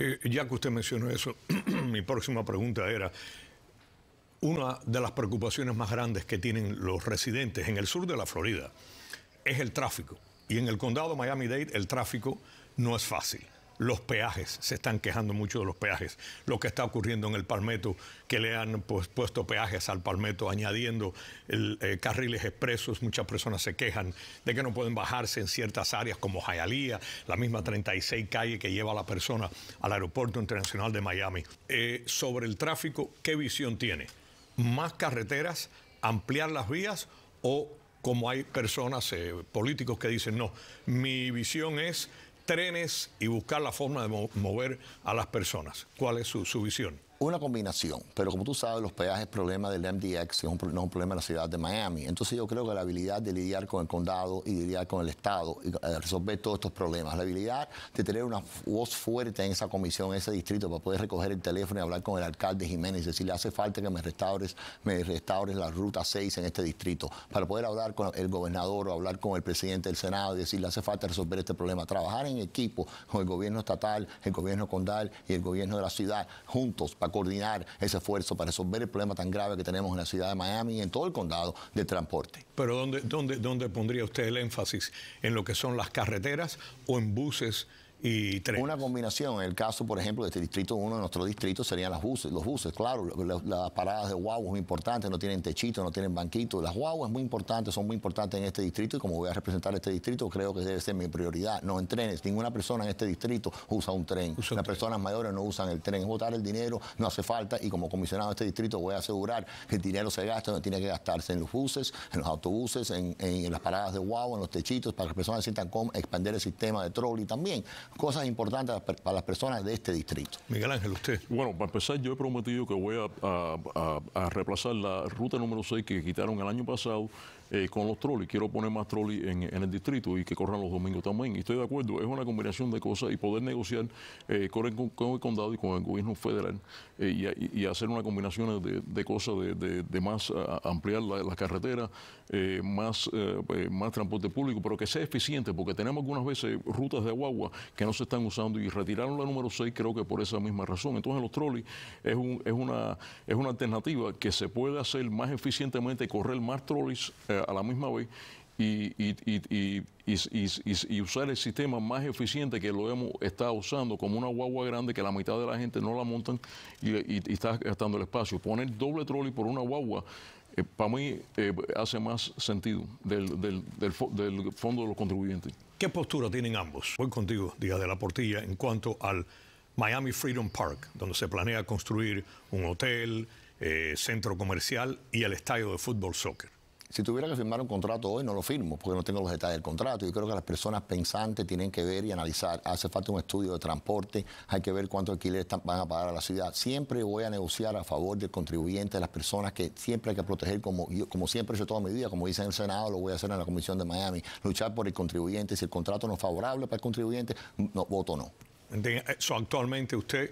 Eh, ya que usted mencionó eso, mi próxima pregunta era, una de las preocupaciones más grandes que tienen los residentes en el sur de la Florida es el tráfico. Y en el condado Miami-Dade el tráfico no es fácil los peajes, se están quejando mucho de los peajes, lo que está ocurriendo en el Palmetto, que le han pues, puesto peajes al Palmetto, añadiendo eh, carriles expresos, muchas personas se quejan de que no pueden bajarse en ciertas áreas como Jayalía, la misma 36 calle que lleva a la persona al Aeropuerto Internacional de Miami. Eh, sobre el tráfico, ¿qué visión tiene? ¿Más carreteras, ampliar las vías o como hay personas, eh, políticos que dicen, no, mi visión es trenes y buscar la forma de mover a las personas. ¿Cuál es su, su visión? Una combinación, pero como tú sabes, los peajes es problema del MDX, no es un problema de la ciudad de Miami. Entonces yo creo que la habilidad de lidiar con el condado y lidiar con el Estado y eh, resolver todos estos problemas, la habilidad de tener una voz fuerte en esa comisión, en ese distrito, para poder recoger el teléfono y hablar con el alcalde Jiménez, y decirle hace falta que me restaures, me restaures la ruta 6 en este distrito, para poder hablar con el gobernador o hablar con el presidente del Senado y decirle hace falta resolver este problema, trabajar en equipo con el gobierno estatal, el gobierno condal y el gobierno de la ciudad juntos para coordinar ese esfuerzo para resolver el problema tan grave que tenemos en la ciudad de Miami y en todo el condado de transporte. Pero ¿dónde, dónde pondría usted el énfasis? ¿En lo que son las carreteras o en buses? y Una combinación, en el caso, por ejemplo, de este distrito uno de nuestro distrito serían los buses, los buses, claro, las, paradas de es muy importantes, no tienen techito, no tienen banquito, las guaguas muy importantes, son muy importantes en este distrito y como voy a representar este distrito, creo que debe ser mi prioridad, no en trenes, ninguna persona en este distrito usa un tren, las personas mayores no usan el tren, es votar el dinero, no hace falta y como comisionado de este distrito voy a asegurar que el dinero se gasta donde tiene que gastarse, en los buses, en los autobuses, en, las paradas de guagua, en los techitos, para que las personas sientan cómo expandir el sistema de y también cosas importantes para las personas de este distrito. Miguel Ángel, usted. Bueno, para empezar, yo he prometido que voy a, reemplazar la ruta número 6 que quitaron el año pasado eh, con los trolls Quiero poner más TROLLEYS en, el distrito y que corran los domingos también. Y estoy de acuerdo, es una combinación de cosas y poder negociar eh, con, el, condado y con el gobierno federal eh, y, hacer una combinación de, cosas, de, más ampliar las carreteras, más, más transporte público, pero que sea eficiente, porque tenemos algunas veces rutas de agua que no se están usando y retiraron la número 6 creo que por esa misma razón. Entonces los trolls es, un, es, una, es una alternativa que se puede hacer más eficientemente, correr más trolls a la misma vez y, usar el sistema más eficiente que lo hemos estado usando, como una guagua grande que la mitad de la gente no la montan y, está gastando el espacio. Poner doble trolley por una guagua, eh, para mí eh, hace más sentido del, fondo de los contribuyentes. ¿Qué postura tienen ambos? Voy contigo, Díaz de la Portilla, en cuanto al Miami Freedom Park, donde se planea construir un hotel, eh, centro comercial y el estadio de fútbol soccer. Si tuviera que firmar un contrato hoy, no lo firmo, porque no tengo los detalles del contrato. Yo creo que las personas pensantes tienen que ver y analizar. Hace falta un estudio de transporte, hay que ver cuánto alquiler van a pagar a la ciudad. Siempre voy a negociar a favor del contribuyente, de las personas que siempre hay que proteger, como, como siempre he hecho toda mi vida, como dice en el Senado, lo voy a hacer en la Comisión de Miami, luchar por el contribuyente. Si el contrato no es favorable para el contribuyente, no, voto no. Eso eh, actualmente usted...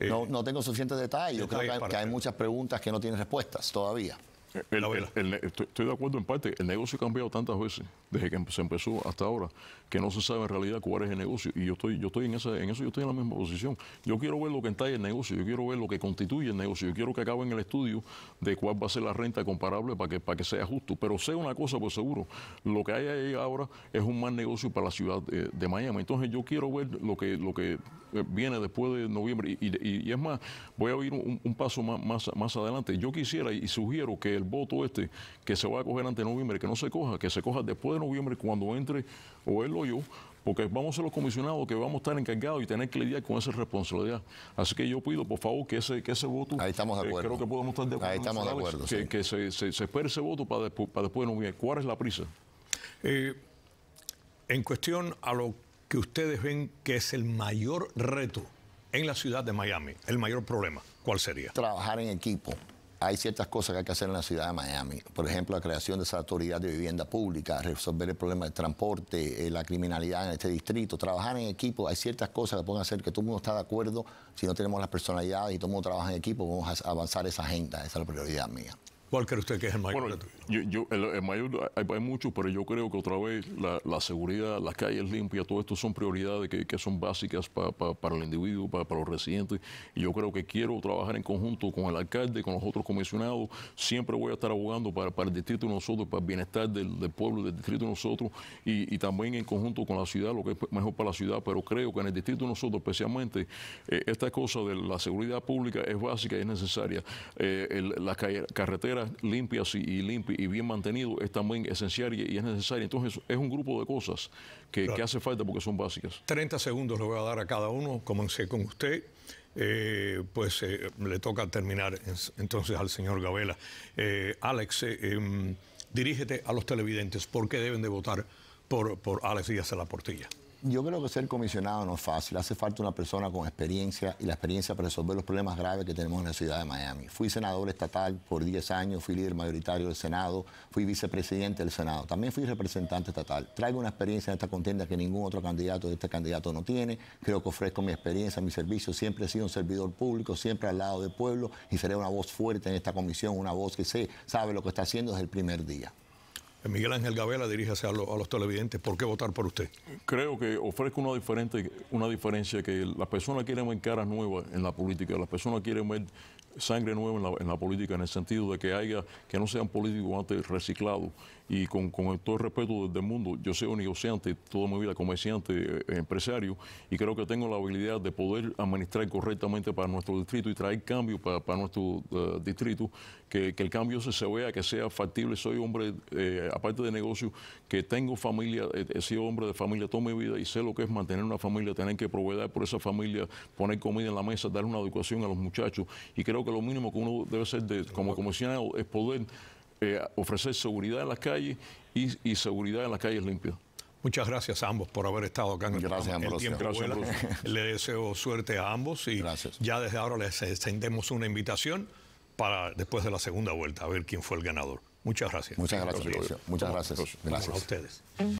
Eh, no, tengo suficientes detalles. Yo creo que hay muchas preguntas que no tienen respuestas todavía estoy, de acuerdo en parte. El negocio ha cambiado tantas veces desde que se empezó hasta ahora que no se sabe en realidad cuál es el negocio. Y yo estoy, yo estoy en, esa, en eso, yo estoy en la misma posición. Yo quiero ver lo que está el negocio, yo quiero ver lo que constituye el negocio, yo quiero que acaben el estudio de cuál va a ser la renta comparable para que, para que sea justo. Pero sé una cosa por seguro, lo que hay ahí ahora es un mal negocio para la ciudad de Miami. Entonces yo quiero ver lo que, lo que eh, viene después de noviembre. Y, es más, voy a ir un, paso más, más, más adelante. Yo quisiera y sugiero que el voto este que se va a coger ante noviembre, que no se coja, que se coja después de noviembre cuando entre o él o yo, porque vamos a ser los comisionados que vamos a estar encargados y tener que lidiar con esa responsabilidad. Así que yo pido, por favor, que ese, que ese voto. Ahí estamos de eh, acuerdo. creo que podemos estar de acuerdo. se, se, ese voto para después, después de noviembre. ¿Cuál es la prisa? Eh, en cuestión a lo que ustedes ven que es el mayor reto en la ciudad de Miami, el mayor problema, ¿cuál sería? Trabajar en equipo hay ciertas cosas que hay que hacer en la ciudad de Miami. Por ejemplo, la creación de esa autoridad de vivienda pública, resolver el problema del transporte, eh, la criminalidad en este distrito, trabajar en equipo. Hay ciertas cosas que pueden hacer que todo el mundo está de acuerdo. Si no tenemos las personalidades y todo el mundo trabaja en equipo, vamos a avanzar esa agenda. Esa es la prioridad mía. ¿Cuál cree usted que es el mayor el, mayor, hay, hay, muchos, pero yo creo que otra vez la, seguridad, las calles limpias, todo esto son prioridades que, son básicas para el individuo, para los residentes. Y yo creo que quiero trabajar en conjunto con el alcalde, con los otros comisionados. Siempre voy a estar abogando para, para el distrito de nosotros, para el bienestar del, pueblo, del distrito de nosotros, y, también en conjunto con la ciudad, lo que es mejor para la ciudad. Pero creo que en el distrito de nosotros, especialmente, eh, esta cosa de la seguridad pública es básica y es necesaria. Eh, las carreteras, limpias y, y bien mantenido es también esencial y, es necesario. Entonces es un grupo de cosas que, hace falta porque son básicas. 30 segundos le voy a dar a cada uno. Comencé con usted. Eh, pues eh, le toca terminar entonces al señor Gabela. Eh, Alex, em, dirígete a los televidentes. porque deben de votar por, por Alex Díaz de la Portilla? Yo creo que ser comisionado no es fácil. Hace falta una persona con experiencia y la experiencia para resolver los problemas graves que tenemos en la ciudad de Miami. Fui senador estatal por 10 años, fui líder mayoritario del Senado, fui vicepresidente del Senado, también fui representante estatal. Traigo una experiencia en esta contienda que ningún otro candidato de este candidato no tiene. Creo que ofrezco mi experiencia, mi servicio. Siempre he sido un servidor público, siempre al lado del pueblo y seré una voz fuerte en esta comisión, una voz que sé, sabe lo que está haciendo desde el primer día. Eh, Miguel Ángel Gabela, diríjase a, los televidentes, ¿por qué votar por usted? Creo que ofrezco una, diferente, una diferencia que las personas quieren ver caras nuevas en la política, las personas quieren ver sangre nueva en la, política, en el sentido de que haya, que no sean políticos antes reciclados. Y con, con todo el respeto del mundo, yo soy un negociante toda mi vida, comerciante, eh, empresario, y creo que tengo la habilidad de poder administrar correctamente para nuestro distrito y traer cambio para, nuestro eh, distrito, que, el cambio se, se, vea, que sea factible. Soy hombre, eh, aparte de negocio, que tengo familia, he sido hombre de familia toda mi vida y sé lo que es mantener una familia, tener que proveer por esa familia, poner comida en la mesa, dar una educación a los muchachos. Y creo que lo mínimo que uno debe ser de, como comisionado es poder eh, ofrecer seguridad en las calles y, seguridad en las calles limpias. Muchas gracias a ambos por haber estado acá en el Gracias, el tiempo gracias, Le deseo suerte a ambos y ya desde ahora les extendemos una invitación para después de la segunda vuelta a ver quién fue el ganador. Muchas gracias. Muchas gracias. Muchas gracias. Gracias a ustedes.